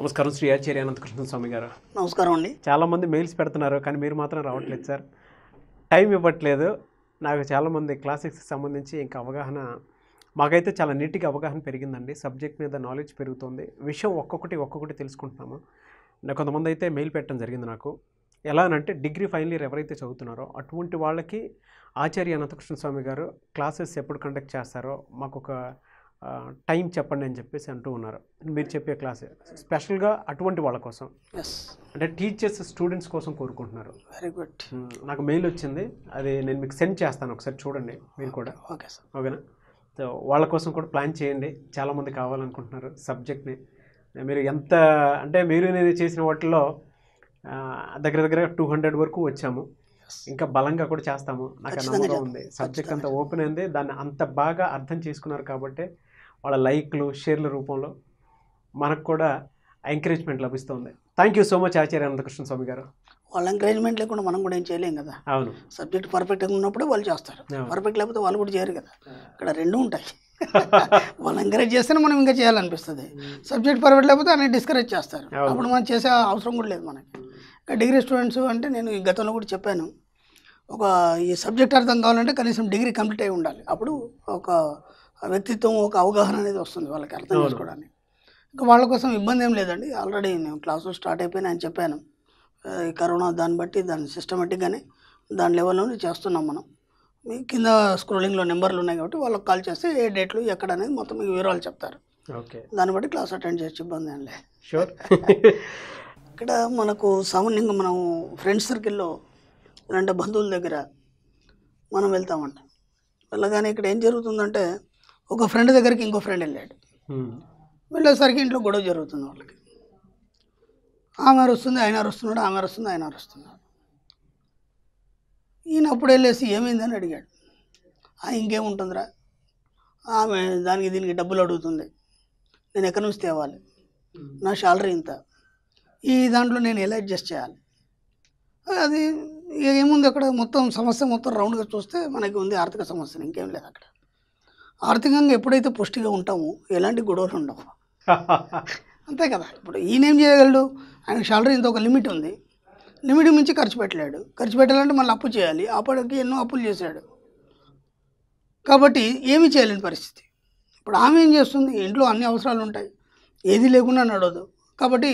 నమస్కారం శ్రీ ఆచార్య అనంతకృష్ణ స్వామి గారు నమస్కారం అండి చాలా మంది మెయిల్స్ పెడుతున్నారు కానీ మీరు మాత్రం రావట్లేదు సార్ టైం ఇవ్వట్లేదు నాకు చాలామంది క్లాసిక్స్కి సంబంధించి ఇంకా అవగాహన మాకైతే చాలా నీట్గా అవగాహన పెరిగిందండి సబ్జెక్ట్ మీద నాలెడ్జ్ పెరుగుతుంది విషయం ఒక్కొక్కటి ఒక్కొక్కటి తెలుసుకుంటున్నాము నాకు కొంతమంది అయితే మెయిల్ పెట్టడం జరిగింది నాకు ఎలా అంటే డిగ్రీ ఫైనల్ ఇయర్ ఎవరైతే చదువుతున్నారో అటువంటి వాళ్ళకి ఆచార్య అనంతకృష్ణ స్వామి గారు క్లాసెస్ ఎప్పుడు కండక్ట్ చేస్తారో మాకు ఒక టైం చెప్పండి అని చెప్పేసి అంటూ ఉన్నారు మీరు చెప్పే క్లాస్ స్పెషల్గా అటువంటి వాళ్ళ కోసం అంటే టీచర్స్ స్టూడెంట్స్ కోసం కోరుకుంటున్నారు వెరీ గుడ్ నాకు మెయిల్ వచ్చింది అది నేను మీకు సెండ్ చేస్తాను ఒకసారి చూడండి మీరు కూడా ఓకే సార్ ఓకేనా సో వాళ్ళ కోసం కూడా ప్లాన్ చేయండి చాలామంది కావాలనుకుంటున్నారు సబ్జెక్ట్ని మీరు ఎంత అంటే మీరు నేను చేసిన వాటిలో దగ్గర దగ్గర టూ హండ్రెడ్ వరకు వచ్చాము ఇంకా బలంగా కూడా చేస్తాము నాకు నమ్మకం ఉంది సబ్జెక్ట్ అంత ఓపెన్ అయింది దాన్ని అంత బాగా అర్థం చేసుకున్నారు కాబట్టి వాళ్ళ లైక్లు షేర్ల రూపంలో మనకు కూడా ఎంకరేజ్మెంట్ లభిస్తుంది thank you so much Acharya Ananthakrishna Swami garu వాళ్ళ ఎంకరేజ్మెంట్ లేకుండా మనం కూడా ఏం చేయలేం కదా అవును సబ్జెక్ట్ పర్ఫెక్ట్గా ఉన్నప్పుడు వాళ్ళు చేస్తారు పర్ఫెక్ట్ లేకపోతే వాళ్ళు కూడా చేయరు కదా ఇక్కడ రెండు ఉంటాయి వాళ్ళు ఎంకరేజ్ చేస్తేనే మనం ఇంకా చేయాలనిపిస్తుంది సబ్జెక్ట్ పర్ఫెక్ట్ లేకపోతే అన్ని డిస్కరేజ్ చేస్తారు అప్పుడు మనం చేసే అవసరం కూడా లేదు మనకి డిగ్రీ స్టూడెంట్స్ అంటే నేను ఈ గతంలో కూడా చెప్పాను ఒక ఈ సబ్జెక్ట్ అర్థం కావాలంటే కనీసం డిగ్రీ కంప్లీట్ అయి ఉండాలి అప్పుడు ఒక వ్యక్తిత్వం ఒక అవగాహన అనేది వస్తుంది వాళ్ళకి అర్థం చేసుకోవడానికి ఇంకా వాళ్ళ కోసం ఇబ్బంది ఏం లేదండి ఆల్రెడీ నేను క్లాసులు స్టార్ట్ అయిపోయినా అని చెప్పాను ఈ కరోనా దాన్ని బట్టి దాన్ని సిస్టమేటిక్గానే దాని లెవెల్లోనే చేస్తున్నాం మనం మీ కింద స్క్రోలింగ్లో నెంబర్లు ఉన్నాయి కాబట్టి వాళ్ళకి కాల్ చేస్తే ఏ డేట్లు ఎక్కడ అనేది మొత్తం మీకు వివరాలు చెప్తారు ఓకే దాన్ని బట్టి క్లాస్ అటెండ్ చేసి ఇబ్బంది ఏం లేదు షూర్ ఇక్కడ మనకు సామాన్యంగా మనం ఫ్రెండ్స్ సర్కిల్లో లేదంటే బంధువుల దగ్గర మనం వెళ్తామంట వెళ్ళగానే ఇక్కడ ఏం జరుగుతుందంటే ఒక ఫ్రెండ్ దగ్గరికి ఇంకో ఫ్రెండ్ వెళ్ళాడు వెళ్ళేసరికి ఇంట్లో గొడవ జరుగుతుంది వాళ్ళకి ఆమె వస్తుంది ఆయన అరుస్తున్నాడు ఆమె వస్తుంది ఆయన అరుస్తున్నాడు ఈయన అప్పుడు వెళ్ళేసి ఏమైందని అడిగాడు ఇంకేముంటుందిరా ఆమె దానికి దీనికి డబ్బులు అడుగుతుంది నేను ఎక్కడి నుంచి తేవాలి నా శాలరీ ఇంత ఈ దాంట్లో నేను ఎలా అడ్జస్ట్ చేయాలి అది ఏముంది అక్కడ మొత్తం సమస్య మొత్తం రౌండ్గా చూస్తే మనకి ఉంది ఆర్థిక సమస్యలు ఇంకేం లేదు అక్కడ ఆర్థికంగా ఎప్పుడైతే పుష్టిగా ఉంటామో ఎలాంటి గొడవలు ఉండవు అంతే కదా ఇప్పుడు ఈయన ఏం చేయగలడు ఆయన శాలరీ ఇంత ఒక లిమిట్ ఉంది లిమిట్ మించి ఖర్చు పెట్టలేడు ఖర్చు పెట్టాలంటే మళ్ళీ అప్పు చేయాలి అప్పటికి ఎన్నో అప్పులు చేశాడు కాబట్టి ఏమి చేయలేని పరిస్థితి ఇప్పుడు ఆమె ఏం చేస్తుంది ఇంట్లో అన్ని అవసరాలు ఉంటాయి ఏది లేకుండా నడవదు కాబట్టి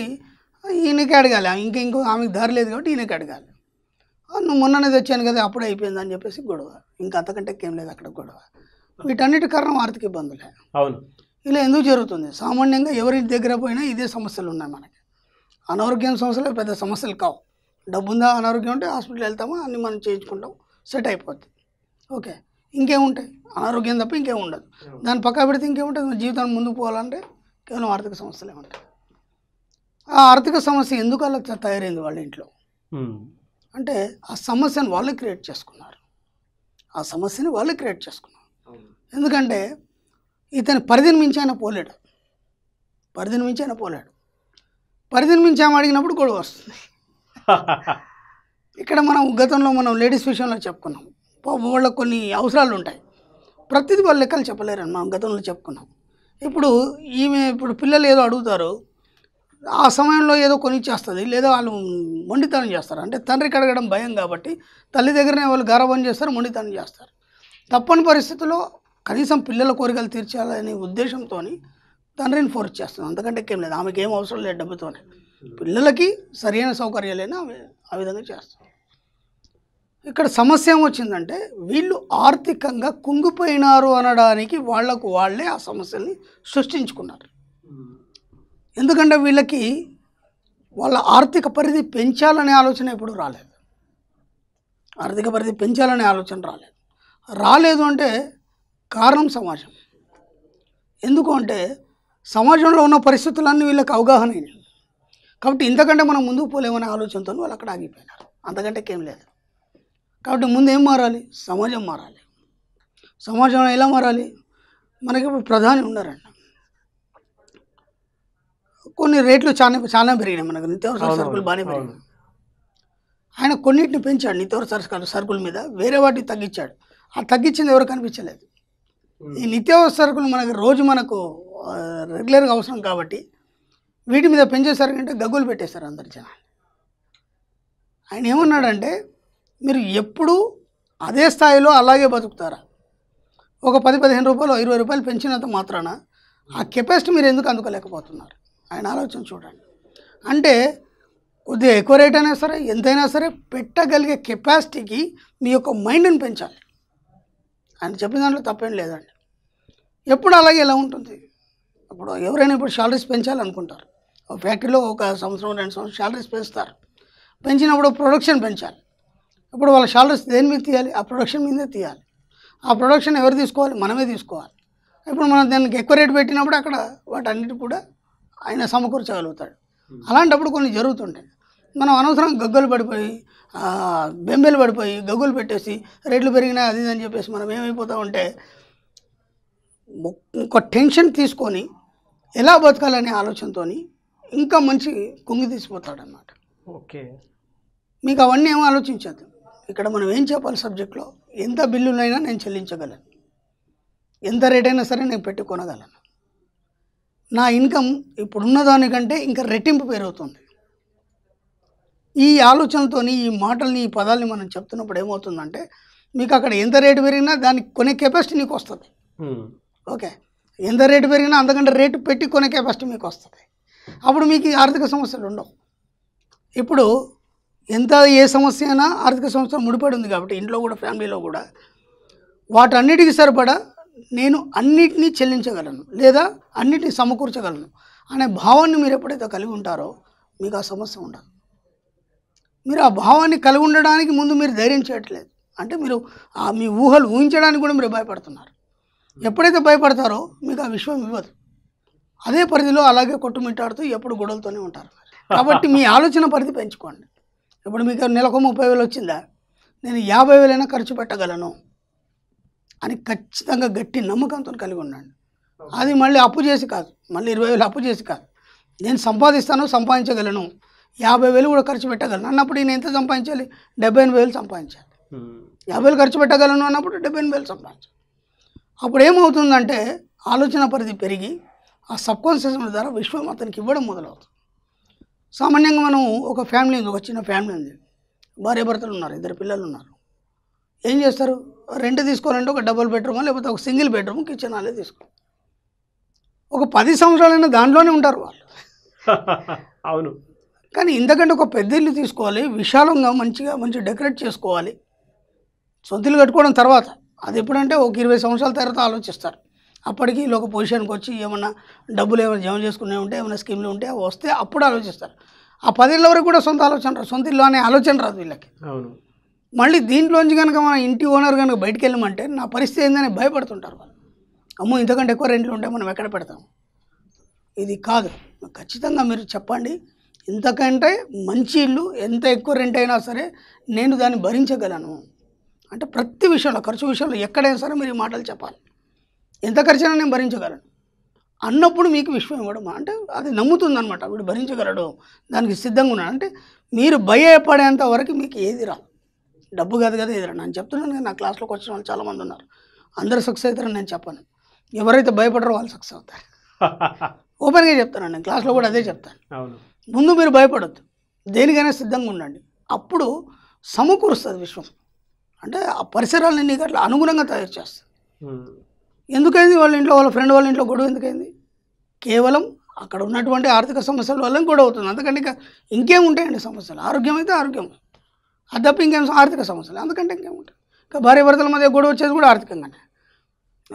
ఈయనకి అడగాలి ఇంకా ఇంకో ఆమెకి దారి లేదు కాబట్టి ఈయనకి అడగాలి నువ్వు మొన్ననే తెచ్చాను కదా అప్పుడే అయిపోయిందని చెప్పేసి గొడవ ఇంకా అంతకంటే ఏం లేదు అక్కడ గొడవ వీటన్నిటి కారణం ఆర్థిక ఇబ్బందులే అవును ఇలా ఎందుకు జరుగుతుంది సామాన్యంగా ఎవరి దగ్గర పోయినా ఇదే సమస్యలు ఉన్నాయి మనకి అనారోగ్యం సమస్యలు పెద్ద సమస్యలు కావు డబ్బు ఉందా అనారోగ్యం ఉంటే హాస్పిటల్ వెళ్తామా అన్నీ మనం చేయించుకుంటాం సెట్ అయిపోద్ది ఓకే ఇంకేముంటాయి అనారోగ్యం తప్ప ఇంకేం ఉండదు దాన్ని పక్క పెడితే ఇంకేముంటుంది జీవితాన్ని ముందుకు పోవాలంటే కేవలం ఆర్థిక సమస్యలే ఉంటాయి ఆ ఆర్థిక సమస్య ఎందుకు అలా తయారైంది వాళ్ళ ఇంట్లో అంటే ఆ సమస్యను వాళ్ళే క్రియేట్ చేసుకున్నారు ఆ సమస్యని వాళ్ళే క్రియేట్ చేసుకున్నారు ఎందుకంటే ఇతని పరిధిని మించి ఆయన పోలేడు పరిధిని మించి ఆయన పోలేడు పరిధిని మించి ఆమె అడిగినప్పుడు గొడవ వస్తుంది ఇక్కడ మనం గతంలో మనం లేడీస్ విషయంలో చెప్పుకున్నాం వాళ్ళకు కొన్ని అవసరాలు ఉంటాయి ప్రతిదీ వాళ్ళు లెక్కలు చెప్పలేరని మనం గతంలో చెప్పుకున్నాం ఇప్పుడు ఈమె ఇప్పుడు పిల్లలు ఏదో అడుగుతారు ఆ సమయంలో ఏదో కొనిచ్చేస్తుంది లేదా వాళ్ళు మొండితనం చేస్తారు అంటే తండ్రికి అడగడం భయం కాబట్టి తల్లి దగ్గరనే వాళ్ళు గర్వం చేస్తారు మొండితనం చేస్తారు తప్పని పరిస్థితుల్లో కనీసం పిల్లల కోరికలు తీర్చాలనే ఉద్దేశంతో తండ్రిని ఫోర్స్ చేస్తుంది అంతకంటే ఏం లేదు ఆమెకి ఏం అవసరం లేదు డబ్బుతోనే పిల్లలకి సరైన సౌకర్యాలైనా ఆమె ఆ విధంగా చేస్తుంది ఇక్కడ సమస్య ఏమొచ్చిందంటే వీళ్ళు ఆర్థికంగా కుంగిపోయినారు అనడానికి వాళ్లకు వాళ్ళే ఆ సమస్యల్ని సృష్టించుకున్నారు ఎందుకంటే వీళ్ళకి వాళ్ళ ఆర్థిక పరిధి పెంచాలనే ఆలోచన ఎప్పుడు రాలేదు ఆర్థిక పరిధి పెంచాలనే ఆలోచన రాలేదు రాలేదు అంటే కారణం సమాజం ఎందుకు అంటే సమాజంలో ఉన్న పరిస్థితులన్నీ వీళ్ళకి అవగాహన కాబట్టి ఇంతకంటే మనం ముందుకు పోలేమనే ఆలోచనతో వాళ్ళు అక్కడ ఆగిపోయినారు అంతకంటే ఏం లేదు కాబట్టి ముందు ఏం మారాలి సమాజం మారాలి సమాజంలో ఎలా మారాలి మనకి ఇప్పుడు ప్రధాని ఉన్నారండి కొన్ని రేట్లు చాలా చాలా పెరిగినాయి మనకు నిత్యావసర సరుకులు బాగానే పెరిగినాయి ఆయన కొన్నింటిని పెంచాడు నిత్యావసర సరుకులు సరుకుల మీద వేరే వాటిని తగ్గించాడు ఆ తగ్గించింది ఎవరు కనిపించలేదు ఈ సరుకులు మనకి రోజు మనకు రెగ్యులర్గా అవసరం కాబట్టి వీటి మీద పెంచేసరికంటే గగ్గులు పెట్టేశారు అందరు జనాలు ఆయన ఏమన్నాడంటే మీరు ఎప్పుడు అదే స్థాయిలో అలాగే బతుకుతారా ఒక పది పదిహేను రూపాయలు ఇరవై రూపాయలు పెంచినంత మాత్రాన ఆ కెపాసిటీ మీరు ఎందుకు అందుకోలేకపోతున్నారు ఆయన ఆలోచన చూడండి అంటే కొద్దిగా ఎక్కువ రేట్ అయినా సరే ఎంతైనా సరే పెట్టగలిగే కెపాసిటీకి మీ యొక్క మైండ్ని పెంచాలి ఆయన చెప్పిన దాంట్లో తప్పేం లేదండి ఎప్పుడు అలాగే ఇలా ఉంటుంది ఇప్పుడు ఎవరైనా ఇప్పుడు శాలరీస్ పెంచాలనుకుంటారు ఒక ఫ్యాక్టరీలో ఒక సంవత్సరం రెండు సంవత్సరం శాలరీస్ పెంచుతారు పెంచినప్పుడు ప్రొడక్షన్ పెంచాలి ఇప్పుడు వాళ్ళ శాలరీస్ దేని మీద తీయాలి ఆ ప్రొడక్షన్ మీదే తీయాలి ఆ ప్రొడక్షన్ ఎవరు తీసుకోవాలి మనమే తీసుకోవాలి ఇప్పుడు మనం దానికి ఎక్కువ రేటు పెట్టినప్పుడు అక్కడ వాటన్నిటి కూడా ఆయన సమకూర్చగలుగుతాడు అలాంటప్పుడు కొన్ని జరుగుతుంటాయి మనం అనవసరం గగ్గులు పడిపోయి బెంబెలు పడిపోయి గగ్గులు పెట్టేసి రేట్లు పెరిగినా అది అని చెప్పేసి మనం ఏమైపోతా ఉంటే ఇంకో టెన్షన్ తీసుకొని ఎలా బతకాలనే ఆలోచనతో ఇంకా మంచి కుంగి తీసిపోతాడనమాట ఓకే మీకు అవన్నీ ఏమో ఆలోచించద్దు ఇక్కడ మనం ఏం చెప్పాలి సబ్జెక్ట్లో ఎంత బిల్లులైనా నేను చెల్లించగలను ఎంత రేట్ అయినా సరే నేను పెట్టుకొనగలను నా ఇన్కమ్ ఇప్పుడున్న దానికంటే ఇంకా రెట్టింపు పెరుగుతుంది ఈ ఆలోచనతోని ఈ మాటల్ని ఈ పదాలని మనం చెప్తున్నప్పుడు ఏమవుతుందంటే మీకు అక్కడ ఎంత రేటు పెరిగినా దానికి కొనే కెపాసిటీ నీకు వస్తుంది ఓకే ఎంత రేటు పెరిగినా అంతకంటే రేటు పెట్టి కొనే కెపాసిటీ మీకు వస్తుంది అప్పుడు మీకు ఆర్థిక సమస్యలు ఉండవు ఇప్పుడు ఎంత ఏ సమస్య అయినా ఆర్థిక సంస్థ ముడిపడి ఉంది కాబట్టి ఇంట్లో కూడా ఫ్యామిలీలో కూడా వాటన్నిటికి సరిపడా నేను అన్నిటినీ చెల్లించగలను లేదా అన్నిటినీ సమకూర్చగలను అనే భావాన్ని మీరు ఎప్పుడైతే కలిగి ఉంటారో మీకు ఆ సమస్య ఉండదు మీరు ఆ భావాన్ని కలిగి ఉండడానికి ముందు మీరు ధైర్యం చేయట్లేదు అంటే మీరు ఆ మీ ఊహలు ఊహించడానికి కూడా మీరు భయపడుతున్నారు ఎప్పుడైతే భయపడతారో మీకు ఆ విశ్వం ఇవ్వదు అదే పరిధిలో అలాగే కొట్టుమిట్టాడుతూ ఎప్పుడు గొడవలతోనే ఉంటారు కాబట్టి మీ ఆలోచన పరిధి పెంచుకోండి ఇప్పుడు మీకు నెలకు ముప్పై వేలు వచ్చిందా నేను యాభై వేలైనా ఖర్చు పెట్టగలను అని ఖచ్చితంగా గట్టి నమ్మకంతో కలిగి ఉండండి అది మళ్ళీ అప్పు చేసి కాదు మళ్ళీ ఇరవై వేలు అప్పు చేసి కాదు నేను సంపాదిస్తాను సంపాదించగలను యాభై వేలు కూడా ఖర్చు పెట్టగలను అన్నప్పుడు నేను ఎంత సంపాదించాలి డెబ్బై ఎనిమిది వేలు సంపాదించాలి యాభై వేలు ఖర్చు పెట్టగలను అన్నప్పుడు డెబ్బై ఎనిమిది వేలు సంపాదించాలి అప్పుడు ఏమవుతుందంటే ఆలోచన పరిధి పెరిగి ఆ సబ్ కాన్షియస్ ద్వారా విశ్వం అతనికి ఇవ్వడం మొదలవుతుంది సామాన్యంగా మనం ఒక ఫ్యామిలీ ఒక చిన్న ఫ్యామిలీ ఉంది భార్య భర్తలు ఉన్నారు ఇద్దరు పిల్లలు ఉన్నారు ఏం చేస్తారు రెంట్ తీసుకోవాలంటే ఒక డబుల్ బెడ్రూమ్ లేకపోతే ఒక సింగిల్ బెడ్రూమ్ కిచెన్ హాలే తీసుకో ఒక పది సంవత్సరాలైనా దాంట్లోనే ఉంటారు వాళ్ళు అవును కానీ ఇంతకంటే ఒక పెద్ద ఇల్లు తీసుకోవాలి విశాలంగా మంచిగా మంచి డెకరేట్ చేసుకోవాలి సొంత ఇల్లు కట్టుకోవడం తర్వాత అది ఎప్పుడంటే ఒక ఇరవై సంవత్సరాల తర్వాత ఆలోచిస్తారు అప్పటికి ఒక పొజిషన్కి వచ్చి ఏమన్నా డబ్బులు ఏమైనా జమ చేసుకునే ఉంటే ఏమైనా స్కీమ్లు ఉంటే వస్తే అప్పుడు ఆలోచిస్తారు ఆ పదేళ్ళ వరకు కూడా సొంత ఆలోచన రాదు సొంత ఇల్లు అనే ఆలోచన రాదు వీళ్ళకి అవును మళ్ళీ దీంట్లోంచి కనుక మన ఇంటి ఓనర్ కనుక బయటికి వెళ్ళమంటే నా పరిస్థితి ఏందని భయపడుతుంటారు వాళ్ళు అమ్మో ఇంతకంటే ఎక్కువ రెంట్లు ఉంటే మనం ఎక్కడ పెడతాం ఇది కాదు ఖచ్చితంగా మీరు చెప్పండి ఇంతకంటే మంచి ఇల్లు ఎంత ఎక్కువ రెంట్ అయినా సరే నేను దాన్ని భరించగలను అంటే ప్రతి విషయంలో ఖర్చు విషయంలో ఎక్కడైనా సరే మీరు ఈ మాటలు చెప్పాలి ఎంత ఖర్చైనా నేను భరించగలను అన్నప్పుడు మీకు విశ్వం ఇవ్వడం అంటే అది నమ్ముతుంది అనమాట వీడు భరించగలడు దానికి సిద్ధంగా ఉన్నాడు అంటే మీరు భయపడేంత వరకు మీకు ఏది రా డబ్బు కాదు కదా ఏదిరా నేను చెప్తున్నాను నా క్లాస్లోకి వచ్చిన వాళ్ళు చాలామంది ఉన్నారు అందరు సక్సెస్ అవుతారని నేను చెప్పాను ఎవరైతే భయపడరో వాళ్ళు సక్సెస్ అవుతారు ఓపెన్గా చెప్తాను నేను క్లాస్లో కూడా అదే చెప్తాను ముందు మీరు భయపడద్దు దేనికైనా సిద్ధంగా ఉండండి అప్పుడు సమకూరుస్తుంది విశ్వం అంటే ఆ పరిసరాలని నీకు అట్లా అనుగుణంగా తయారు చేస్తుంది ఎందుకైంది వాళ్ళ ఇంట్లో వాళ్ళ ఫ్రెండ్ వాళ్ళ ఇంట్లో గొడవ ఎందుకైంది కేవలం అక్కడ ఉన్నటువంటి ఆర్థిక సమస్యల వల్ల గొడవ అవుతుంది అందుకంటే ఇంకా ఇంకేం ఉంటాయండి సమస్యలు ఆరోగ్యం అయితే ఆరోగ్యం అది తప్ప ఇంకేం ఆర్థిక సమస్యలు అందుకంటే ఇంకేం ఉంటాయి ఇంకా భార్య భర్తల మధ్య గొడవ వచ్చేది కూడా ఆర్థికంగానే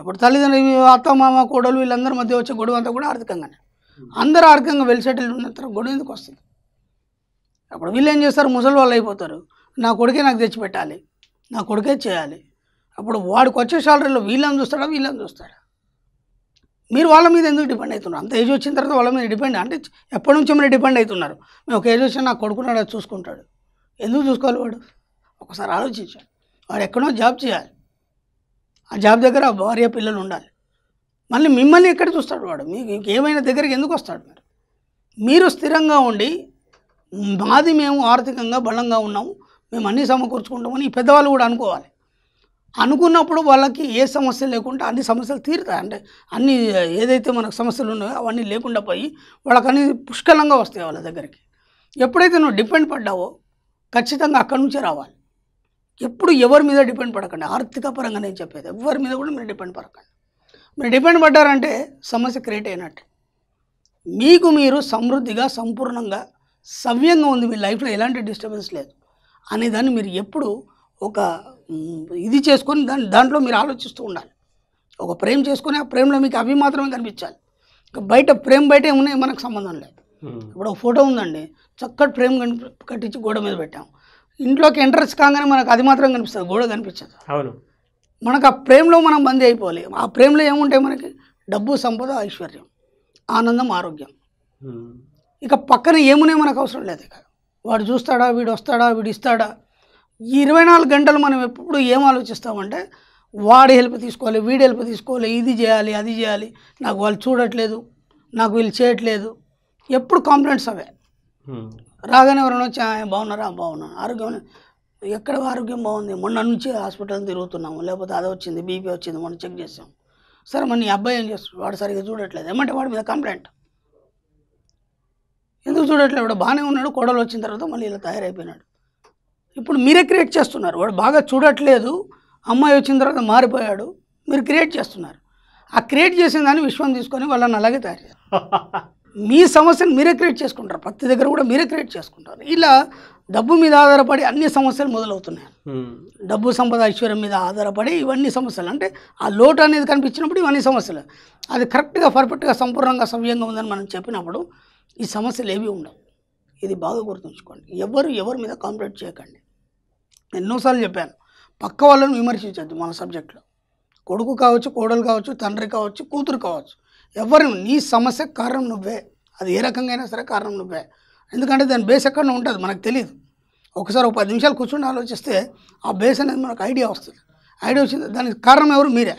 అప్పుడు తల్లిదండ్రులు అత్త మామ కోడలు వీళ్ళందరి మధ్య వచ్చే గొడవ అంతా కూడా ఆర్థికంగానే అందరూ ఆర్థికంగా వెల్ సెటిల్ ఉన్న తర్వాత గొడవ ఎందుకు వస్తుంది అప్పుడు వీళ్ళు ఏం చేస్తారు ముసలి వాళ్ళు అయిపోతారు నా కొడుకే నాకు తెచ్చిపెట్టాలి నా కొడుకే చేయాలి అప్పుడు వాడికి వచ్చే శాలరీలో వీళ్ళని చూస్తాడా వీళ్ళని చూస్తాడా మీరు వాళ్ళ మీద ఎందుకు డిపెండ్ అవుతున్నారు అంత ఏజ్ వచ్చిన తర్వాత వాళ్ళ మీద డిపెండ్ అంటే ఎప్పటి నుంచి మీరు డిపెండ్ అవుతున్నారు మేము ఒక ఏజ్ వచ్చినా నా కొడుకున్నాడు చూసుకుంటాడు ఎందుకు చూసుకోవాలి వాడు ఒకసారి ఆలోచించాడు వాడు ఎక్కడో జాబ్ చేయాలి ఆ జాబ్ దగ్గర భార్య పిల్లలు ఉండాలి మళ్ళీ మిమ్మల్ని ఎక్కడ చూస్తాడు వాడు మీకు ఇంకేమైనా దగ్గరికి ఎందుకు వస్తాడు మీరు మీరు స్థిరంగా ఉండి మాది మేము ఆర్థికంగా బలంగా ఉన్నాము మేము అన్నీ సమకూర్చుకుంటామని ఈ పెద్దవాళ్ళు కూడా అనుకోవాలి అనుకున్నప్పుడు వాళ్ళకి ఏ సమస్య లేకుండా అన్ని సమస్యలు తీరుతాయి అంటే అన్ని ఏదైతే మనకు సమస్యలు ఉన్నాయో అవన్నీ లేకుండా పోయి వాళ్ళకి అన్ని పుష్కలంగా వస్తాయి వాళ్ళ దగ్గరికి ఎప్పుడైతే నువ్వు డిపెండ్ పడ్డావో ఖచ్చితంగా అక్కడి నుంచే రావాలి ఎప్పుడు ఎవరి మీద డిపెండ్ పడకండి ఆర్థిక పరంగా నేను చెప్పేది ఎవరి మీద కూడా మీరు డిపెండ్ పడకండి మీరు డిపెండ్ పడ్డారంటే సమస్య క్రియేట్ అయినట్టు మీకు మీరు సమృద్ధిగా సంపూర్ణంగా సవ్యంగా ఉంది మీ లైఫ్లో ఎలాంటి డిస్టర్బెన్స్ లేదు అనే దాన్ని మీరు ఎప్పుడు ఒక ఇది చేసుకొని దాని దాంట్లో మీరు ఆలోచిస్తూ ఉండాలి ఒక ప్రేమ చేసుకొని ఆ ప్రేమలో మీకు అవి మాత్రమే కనిపించాలి బయట ప్రేమ బయట ఏమున్నాయి మనకు సంబంధం లేదు ఇప్పుడు ఒక ఫోటో ఉందండి చక్కటి ప్రేమ కట్టించి గోడ మీద పెట్టాము ఇంట్లోకి ఎంట్రెస్ట్ కాగానే మనకు అది మాత్రం కనిపిస్తుంది గోడ కనిపించదు అవును మనకు ఆ ప్రేమలో మనం బందీ అయిపోలేము ఆ ప్రేమలో ఏముంటాయి మనకి డబ్బు సంపద ఐశ్వర్యం ఆనందం ఆరోగ్యం ఇక పక్కన ఏమునే మనకు అవసరం లేదు ఇక వాడు చూస్తాడా వీడు వస్తాడా వీడు ఇస్తాడా ఈ ఇరవై నాలుగు గంటలు మనం ఎప్పుడు ఏం ఆలోచిస్తామంటే వాడి హెల్ప్ తీసుకోవాలి వీడి హెల్ప్ తీసుకోవాలి ఇది చేయాలి అది చేయాలి నాకు వాళ్ళు చూడట్లేదు నాకు వీళ్ళు చేయట్లేదు ఎప్పుడు కాంప్లైంట్స్ అవే రాగానే ఎవరైనా వచ్చి బాగున్నారా బాగున్నాను ఆరోగ్యం ఎక్కడ ఆరోగ్యం బాగుంది మొన్న నుంచి హాస్పిటల్ తిరుగుతున్నాము లేకపోతే అదే వచ్చింది బీపీ వచ్చింది మొన్న చెక్ చేసాం సరే మరి అబ్బాయి ఏం చేస్తున్నాడు వాడు సరిగ్గా చూడట్లేదు ఏమంటే వాడి మీద కంప్లైంట్ ఎందుకు చూడట్లేదు వాడు బాగానే ఉన్నాడు కోడలు వచ్చిన తర్వాత మళ్ళీ ఇలా తయారైపోయినాడు ఇప్పుడు మీరే క్రియేట్ చేస్తున్నారు వాడు బాగా చూడట్లేదు అమ్మాయి వచ్చిన తర్వాత మారిపోయాడు మీరు క్రియేట్ చేస్తున్నారు ఆ క్రియేట్ చేసిన దాన్ని విశ్వం తీసుకొని వాళ్ళని అలాగే తయారు చేస్తారు మీ సమస్యను మీరే క్రియేట్ చేసుకుంటారు ప్రతి దగ్గర కూడా మీరే క్రియేట్ చేసుకుంటారు ఇలా డబ్బు మీద ఆధారపడి అన్ని సమస్యలు మొదలవుతున్నాయి డబ్బు సంపద ఐశ్వర్యం మీద ఆధారపడి ఇవన్నీ సమస్యలు అంటే ఆ లోటు అనేది కనిపించినప్పుడు ఇవన్నీ సమస్యలు అది కరెక్ట్గా పర్ఫెక్ట్గా సంపూర్ణంగా సవ్యంగా ఉందని మనం చెప్పినప్పుడు ఈ సమస్యలు ఏవి ఉండవు ఇది బాగా గుర్తుంచుకోండి ఎవరు ఎవరి మీద కాంప్లీట్ చేయకండి ఎన్నోసార్లు చెప్పాను పక్క వాళ్ళని విమర్శించద్దు మన సబ్జెక్టులో కొడుకు కావచ్చు కోడలు కావచ్చు తండ్రి కావచ్చు కూతురు కావచ్చు ఎవరు నీ సమస్య కారణం నువ్వే అది ఏ రకంగా అయినా సరే కారణం నువ్వే ఎందుకంటే దాని బేస్ ఎక్కడ ఉంటుంది మనకు తెలియదు ఒకసారి ఒక పది నిమిషాలు కూర్చొని ఆలోచిస్తే ఆ బేస్ అనేది మనకు ఐడియా వస్తుంది ఐడియా వచ్చింది దానికి కారణం ఎవరు మీరే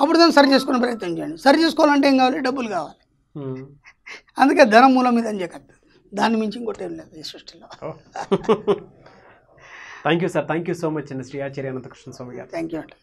అప్పుడు దాన్ని సరి చేసుకునే ప్రయత్నం చేయండి సరి చేసుకోవాలంటే ఏం కావాలి డబ్బులు కావాలి అందుకే ధనం మూలం మీద అని చెప్పద్దు దాన్ని మించి ఇంకోటి ఏం లేదు ఈ సృష్టిలో thank you sir thank you so much అండి శ్రీ ఆచార్య అనంతకృష్ణ స్వామి గారు థ్యాంక్ యూ అండి